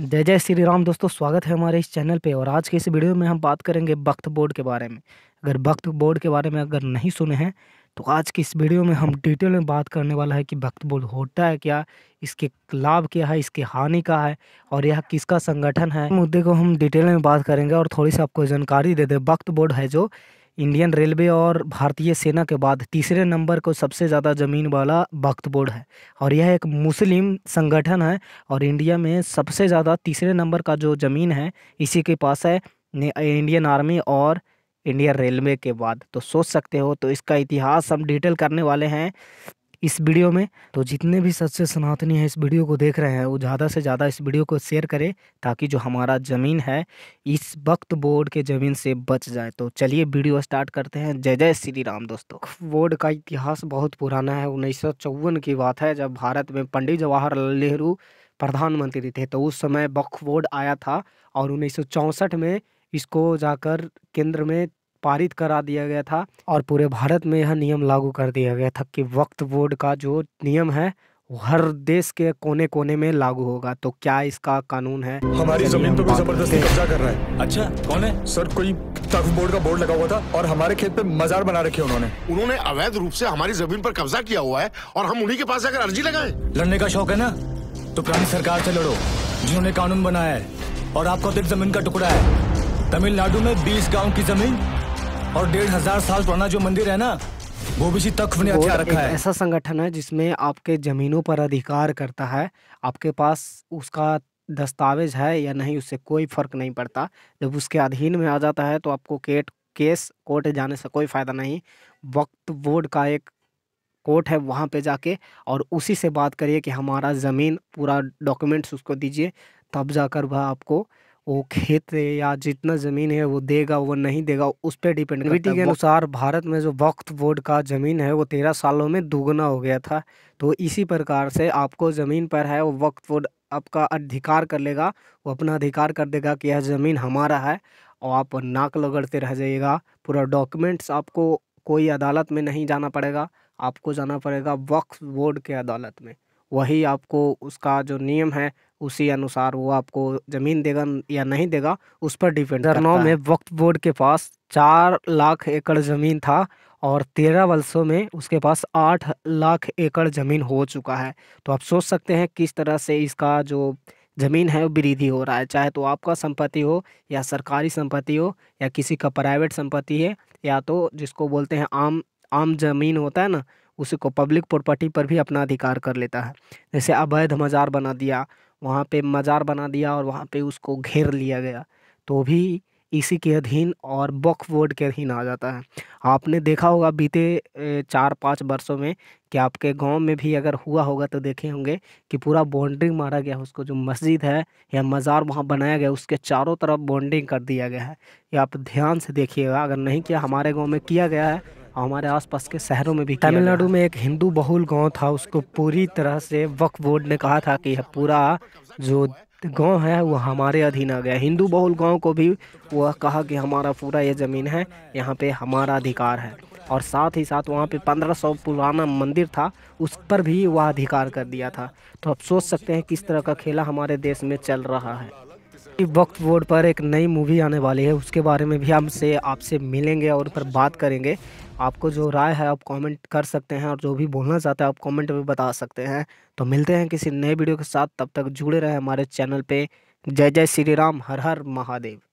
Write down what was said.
जय जय श्री राम दोस्तों स्वागत है हमारे इस चैनल पे और आज के इस वीडियो में हम बात करेंगे वक्त बोर्ड के बारे में अगर वक्त बोर्ड के बारे में अगर नहीं सुने हैं तो आज की इस वीडियो में हम डिटेल में बात करने वाला है कि वक्त बोर्ड होता है क्या इसके लाभ क्या है इसकी हानि का है और यह किसका संगठन है मुद्दे को हम डिटेल में बात करेंगे और थोड़ी सी आपको जानकारी दे दें वक्त बोर्ड है जो इंडियन रेलवे और भारतीय सेना के बाद तीसरे नंबर को सबसे ज़्यादा ज़मीन वाला बोर्ड है और यह एक मुस्लिम संगठन है और इंडिया में सबसे ज़्यादा तीसरे नंबर का जो ज़मीन है इसी के पास है इंडियन आर्मी और इंडियन रेलवे के बाद तो सोच सकते हो तो इसका इतिहास हम डिटेल करने वाले हैं इस वीडियो में तो जितने भी सच्चे सनातनी हैं इस वीडियो को देख रहे हैं वो ज़्यादा से ज़्यादा इस वीडियो को शेयर करें ताकि जो हमारा ज़मीन है इस वक्त बोर्ड के ज़मीन से बच जाए तो चलिए वीडियो स्टार्ट करते हैं जय जय श्री राम दोस्तों बोर्ड का इतिहास बहुत पुराना है उन्नीस की बात है जब भारत में पंडित जवाहरलाल नेहरू प्रधानमंत्री थे तो उस समय बक्फ बोर्ड आया था और उन्नीस में इसको जाकर केंद्र में पारित करा दिया गया था और पूरे भारत में यह नियम लागू कर दिया गया था कि वक्त बोर्ड का जो नियम है हर देश के कोने कोने में लागू होगा तो क्या इसका कानून है हमारी जमीन पे कोई जबरदस्ती कब्जा कर रहा है अच्छा कौन है सर कोई तख्त बोर्ड का बोर्ड लगा हुआ था और हमारे खेत पे मजार बना रखे उन्होंने उन्होंने अवैध रूप से हमारी जमीन पर कब्जा किया हुआ है और हम उन्हीं के पास जाकर अर्जी लगाए लड़ने का शौक है ना तो पुरानी सरकार से लड़ो जिन्होंने कानून बनाया है और आपका जमीन का टुकड़ा है तमिलनाडु में बीस गाँव की जमीन और डेढ़ हजार साल पुराना जो मंदिर है ना वो भी तख्त ने हथियार रखा है ऐसा संगठन है जिसमें आपके जमीनों पर अधिकार करता है आपके पास उसका दस्तावेज है या नहीं उससे कोई फर्क नहीं पड़ता जब उसके अधीन में आ जाता है तो आपको केट केस कोर्ट जाने से कोई फ़ायदा नहीं वक्त बोर्ड का एक कोर्ट है वहाँ पे जाके और उसी से बात करिए कि हमारा ज़मीन पूरा डॉक्यूमेंट्स उसको दीजिए तब जाकर वह आपको वो खेत या जितना ज़मीन है वो देगा वो नहीं देगा उस पर डिपेंड करता के अनुसार भारत में जो वक्त बोर्ड का ज़मीन है वो तेरह सालों में दोगुना हो गया था तो इसी प्रकार से आपको ज़मीन पर है वो वक्त बोर्ड आपका अधिकार कर लेगा वो अपना अधिकार कर देगा कि यह ज़मीन हमारा है और आप नाक लगड़ते रह जाइएगा पूरा डॉक्यूमेंट्स आपको कोई अदालत में नहीं जाना पड़ेगा आपको जाना पड़ेगा वक्फ बोर्ड के अदालत में वही आपको उसका जो नियम है उसी अनुसार वो आपको ज़मीन देगा या नहीं देगा उस पर डिपेंड करना में वक्त बोर्ड के पास चार लाख एकड़ ज़मीन था और तेरह वर्षों में उसके पास आठ लाख एकड़ ज़मीन हो चुका है तो आप सोच सकते हैं किस तरह से इसका जो ज़मीन है वो वृद्धि हो रहा है चाहे तो आपका संपत्ति हो या सरकारी संपत्ति हो या किसी का प्राइवेट संपत्ति है या तो जिसको बोलते हैं आम आम ज़मीन होता है ना उसी को पब्लिक प्रॉपर्टी पर भी अपना अधिकार कर लेता है जैसे अवैध मज़ार बना दिया वहाँ पे मज़ार बना दिया और वहाँ पे उसको घेर लिया गया तो भी इसी के अधीन और बक्फ बोर्ड के अधीन आ जाता है आपने देखा होगा बीते चार पाँच वर्षों में कि आपके गांव में भी अगर हुआ होगा तो देखे होंगे कि पूरा बाउंड्री मारा गया उसको जो मस्जिद है या मज़ार वहाँ बनाया गया उसके चारों तरफ बाउंड्रिंग कर दिया गया है ये आप ध्यान से देखिएगा अगर नहीं किया हमारे गाँव में किया गया है और हमारे आसपास के शहरों में भी तमिलनाडु में एक हिंदू बहुल गांव था उसको पूरी तरह से वक्फ बोर्ड ने कहा था कि पूरा जो गांव है वो हमारे अधीन आ गया हिंदू बहुल गांव को भी वह कहा कि हमारा पूरा ये ज़मीन है यहाँ पे हमारा अधिकार है और साथ ही साथ वहाँ पे 1500 पुराना मंदिर था उस पर भी वह अधिकार कर दिया था तो आप सोच सकते हैं किस तरह का खेला हमारे देश में चल रहा है वक्त बोर्ड पर एक नई मूवी आने वाली है उसके बारे में भी हमसे आपसे मिलेंगे और उन पर बात करेंगे आपको जो राय है आप कमेंट कर सकते हैं और जो भी बोलना चाहते हैं आप कमेंट में बता सकते हैं तो मिलते हैं किसी नए वीडियो के साथ तब तक जुड़े रहे हमारे चैनल पे जय जय श्री राम हर हर महादेव